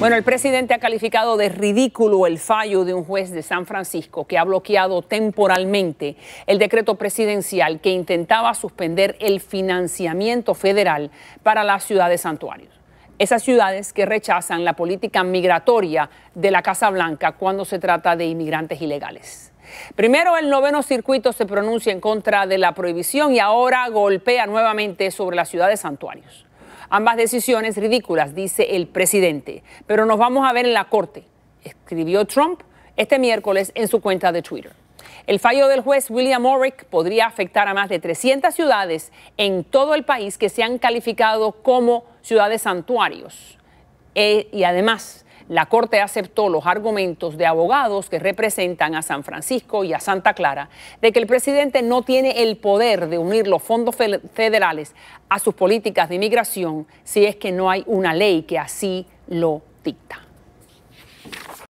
Bueno, el presidente ha calificado de ridículo el fallo de un juez de San Francisco que ha bloqueado temporalmente el decreto presidencial que intentaba suspender el financiamiento federal para las ciudades santuarios. Esas ciudades que rechazan la política migratoria de la Casa Blanca cuando se trata de inmigrantes ilegales. Primero el noveno circuito se pronuncia en contra de la prohibición y ahora golpea nuevamente sobre las ciudades santuarios. Ambas decisiones ridículas, dice el presidente. Pero nos vamos a ver en la corte, escribió Trump este miércoles en su cuenta de Twitter. El fallo del juez William Morrick podría afectar a más de 300 ciudades en todo el país que se han calificado como ciudades santuarios. Eh, y además, la Corte aceptó los argumentos de abogados que representan a San Francisco y a Santa Clara de que el presidente no tiene el poder de unir los fondos federales a sus políticas de inmigración si es que no hay una ley que así lo dicta.